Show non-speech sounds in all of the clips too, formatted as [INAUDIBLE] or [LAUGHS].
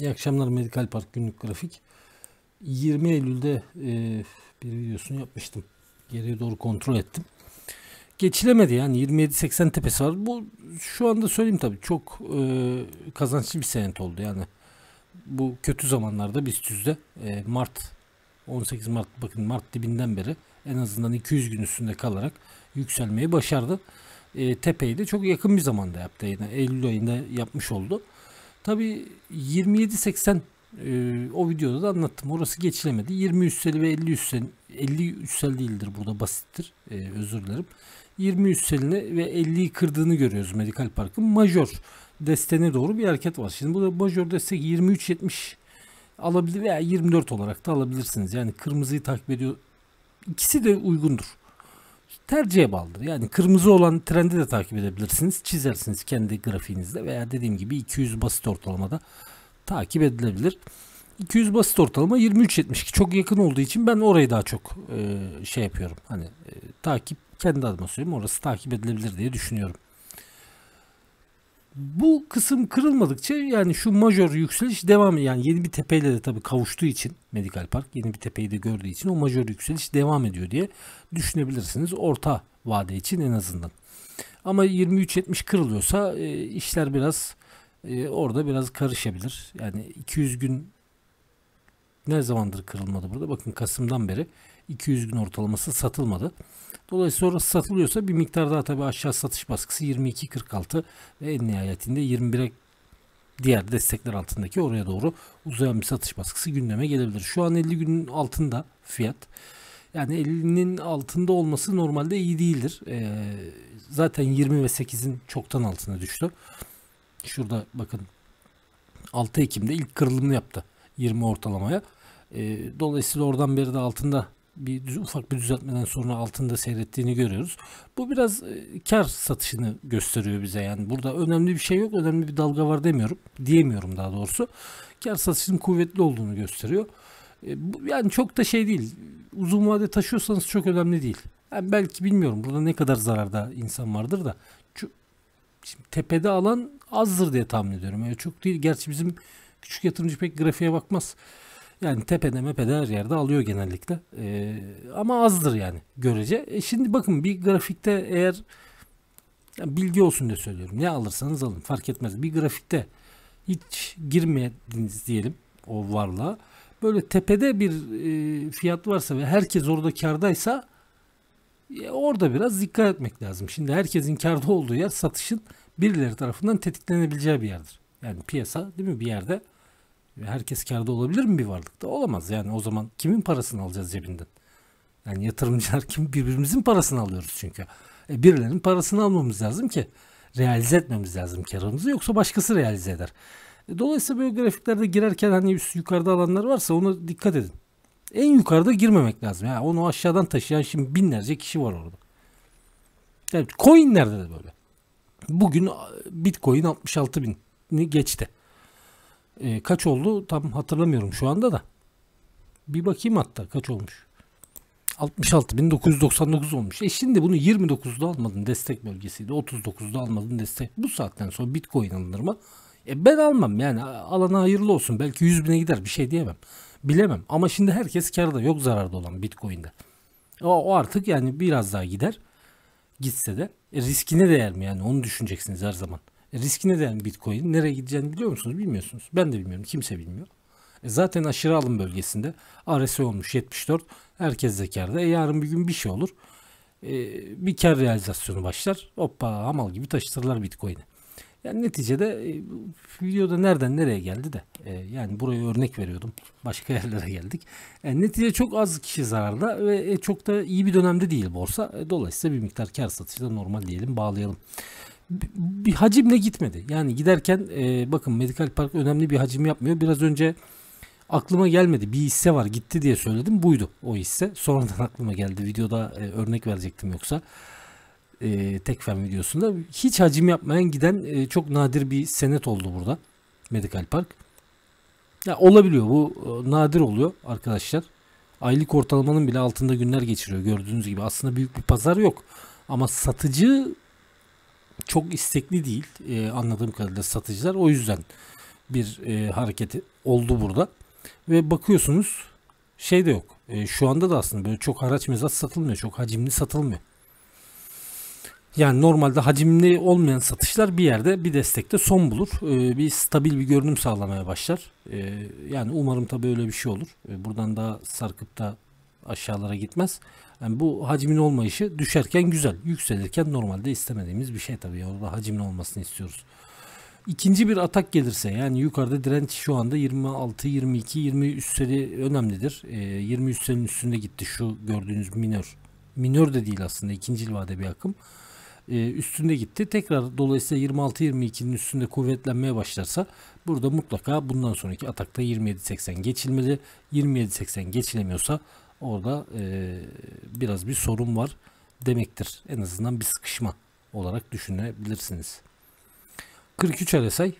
İyi akşamlar Medikal Park günlük grafik. 20 Eylül'de e, bir videosunu yapmıştım. Geriye doğru kontrol ettim. Geçilemedi yani 27.80 tepesi var. Bu şu anda söyleyeyim tabii çok e, kazançlı bir senet oldu yani. Bu kötü zamanlarda biz tüzde e, Mart 18 Mart bakın Mart dibinden beri en azından 200 gün üstünde kalarak yükselmeyi başardı. E, tepeyi de çok yakın bir zamanda yaptı. Yani Eylül ayında yapmış oldu. Tabi 2780 e, o videoda da anlattım. Orası geçilemedi. 20 üsseli ve 50 üssel 50 üssel değildir burada basittir. E, özür dilerim. 20 üsselini ve 50'yi kırdığını görüyoruz Medical Park'ın. major destene doğru bir hareket var. Şimdi burada majör destek 23.70 alabilir veya 24 olarak da alabilirsiniz. Yani kırmızıyı takip ediyor. İkisi de uygundur tercihe bağlıdır. Yani kırmızı olan trendi de takip edebilirsiniz. Çizersiniz kendi grafiğinizde veya dediğim gibi 200 basit ortalamada takip edilebilir. 200 basit ortalama 23.72 çok yakın olduğu için ben orayı daha çok e, şey yapıyorum. Hani e, takip kendi adıma söyleyeyim orası takip edilebilir diye düşünüyorum bu kısım kırılmadıkça yani şu majör yükseliş devam yani yeni bir tepeyle de tabii kavuştuğu için Medical Park yeni bir tepeyi de gördüğü için o majör yükseliş devam ediyor diye düşünebilirsiniz orta vade için en azından. Ama 23.70 kırılıyorsa e, işler biraz e, orada biraz karışabilir. Yani 200 gün ne zamandır kırılmadı burada? Bakın Kasım'dan beri 200 gün ortalaması satılmadı. Dolayısıyla orası satılıyorsa bir miktar daha tabii aşağı satış baskısı 22.46 ve en nihayetinde 21'e diğer destekler altındaki oraya doğru uzayan bir satış baskısı gündeme gelebilir. Şu an 50 günün altında fiyat. Yani 50'nin altında olması normalde iyi değildir. Ee, zaten 20 ve 8'in çoktan altına düştü. Şurada bakın 6 Ekim'de ilk kırılımını yaptı 20 ortalamaya. E, dolayısıyla oradan beri de altında bir ufak bir düzeltmeden sonra altında seyrettiğini görüyoruz. Bu biraz e, kar satışını gösteriyor bize yani burada önemli bir şey yok önemli bir dalga var demiyorum diyemiyorum daha doğrusu. Kar satışının kuvvetli olduğunu gösteriyor. E, yani çok da şey değil uzun vade taşıyorsanız çok önemli değil. Yani belki bilmiyorum burada ne kadar zararda insan vardır da şimdi tepede alan azdır diye tahmin ediyorum. Yani çok değil gerçi bizim küçük yatırımcı pek grafiğe bakmaz. Yani tepede mepede her yerde alıyor genellikle. E, ama azdır yani görece. E şimdi bakın bir grafikte eğer yani bilgi olsun diye söylüyorum. Ne alırsanız alın fark etmez. Bir grafikte hiç girmediniz diyelim o varlığa. Böyle tepede bir e, fiyat varsa ve herkes orada kardaysa e, orada biraz dikkat etmek lazım. Şimdi herkesin karda olduğu yer satışın birileri tarafından tetiklenebileceği bir yerdir. Yani piyasa değil mi bir yerde herkes karda olabilir mi bir varlıkta? Olamaz yani o zaman kimin parasını alacağız cebinden? Yani yatırımcılar kim birbirimizin parasını alıyoruz çünkü. E, birilerinin parasını almamız lazım ki realize etmemiz lazım karımızı yoksa başkası realize eder. E, dolayısıyla böyle grafiklerde girerken hani üst yukarıda alanlar varsa ona dikkat edin. En yukarıda girmemek lazım. Yani onu aşağıdan taşıyan şimdi binlerce kişi var orada. Yani coinlerde de böyle. Bugün Bitcoin 66 bini geçti. E, kaç oldu tam hatırlamıyorum şu anda da. Bir bakayım hatta kaç olmuş. 66 1999 olmuş. E şimdi bunu 29'da almadın destek bölgesiydi. 39'da almadın destek. Bu saatten sonra Bitcoin alınır mı? E ben almam yani alana hayırlı olsun. Belki 100 bine gider bir şey diyemem. Bilemem ama şimdi herkes karda yok zararda olan Bitcoin'de. O, o artık yani biraz daha gider. Gitse de e riskine değer mi yani onu düşüneceksiniz her zaman riski neden Bitcoin? Nereye gideceğini biliyor musunuz? Bilmiyorsunuz. Ben de bilmiyorum. Kimse bilmiyor. E zaten aşırı alım bölgesinde RSI olmuş 74. Herkes de E yarın bir gün bir şey olur. E, bir kar realizasyonu başlar. Hoppa hamal gibi taşıtırlar Bitcoin'i. Yani neticede e, videoda nereden nereye geldi de e, yani buraya örnek veriyordum. Başka [LAUGHS] yerlere geldik. E, netice çok az kişi zararda ve e, çok da iyi bir dönemde değil borsa. E, dolayısıyla bir miktar kar satışla normal diyelim bağlayalım bir hacimle gitmedi. Yani giderken e, bakın Medikal Park önemli bir hacim yapmıyor. Biraz önce aklıma gelmedi. Bir hisse var gitti diye söyledim. Buydu o hisse. Sonradan [LAUGHS] aklıma geldi. Videoda e, örnek verecektim yoksa. E, Tekfen videosunda. Hiç hacim yapmayan giden e, çok nadir bir senet oldu burada. Medikal Park. Ya olabiliyor bu e, nadir oluyor arkadaşlar. Aylık ortalamanın bile altında günler geçiriyor gördüğünüz gibi. Aslında büyük bir pazar yok. Ama satıcı çok istekli değil e, anladığım kadarıyla satıcılar. O yüzden bir e, hareketi oldu burada. Ve bakıyorsunuz şey de yok. E, şu anda da aslında böyle çok araç mezat satılmıyor. Çok hacimli satılmıyor. Yani normalde hacimli olmayan satışlar bir yerde bir destekte son bulur. E, bir stabil bir görünüm sağlamaya başlar. E, yani umarım tabii öyle bir şey olur. E, buradan daha sarkıp da aşağılara gitmez. Yani bu hacmin olmayışı düşerken güzel. Yükselirken normalde istemediğimiz bir şey tabii. Orada hacmin olmasını istiyoruz. İkinci bir atak gelirse yani yukarıda direnç şu anda 26, 22, 20 üstleri önemlidir. E, ee, 20 üstlerin üstünde gitti şu gördüğünüz minör. Minör de değil aslında ikinci vade bir akım. E, üstünde gitti. Tekrar dolayısıyla 26-22'nin üstünde kuvvetlenmeye başlarsa burada mutlaka bundan sonraki atakta 27-80 geçilmeli. 27-80 geçilemiyorsa orada e, biraz bir sorun var demektir. En azından bir sıkışma olarak düşünebilirsiniz. 43 RSI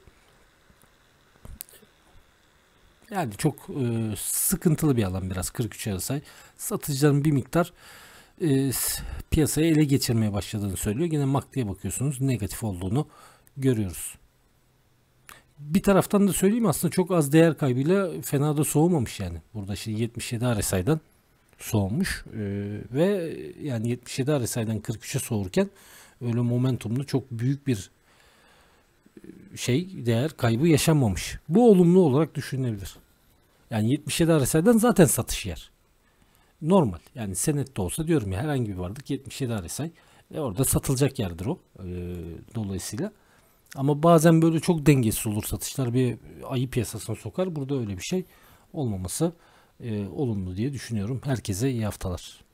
yani çok e, sıkıntılı bir alan biraz 43 RSI. Satıcıların bir miktar e, piyasayı ele geçirmeye başladığını söylüyor. Yine MACD'ye bakıyorsunuz negatif olduğunu görüyoruz. Bir taraftan da söyleyeyim aslında çok az değer kaybıyla fena da soğumamış yani. Burada şimdi 77 RSI'dan soğumuş e, ve yani 77 RSI'den 43'e soğurken öyle momentumlu çok büyük bir e, şey değer kaybı yaşanmamış. Bu olumlu olarak düşünülebilir. Yani 77 RSI'den zaten satış yer. Normal. Yani senette olsa diyorum ya herhangi bir varlık 77 RSI e orada satılacak yerdir o. E, dolayısıyla ama bazen böyle çok dengesiz olur satışlar bir ayı piyasasına sokar. Burada öyle bir şey olmaması e, olumlu diye düşünüyorum. Herkese iyi haftalar.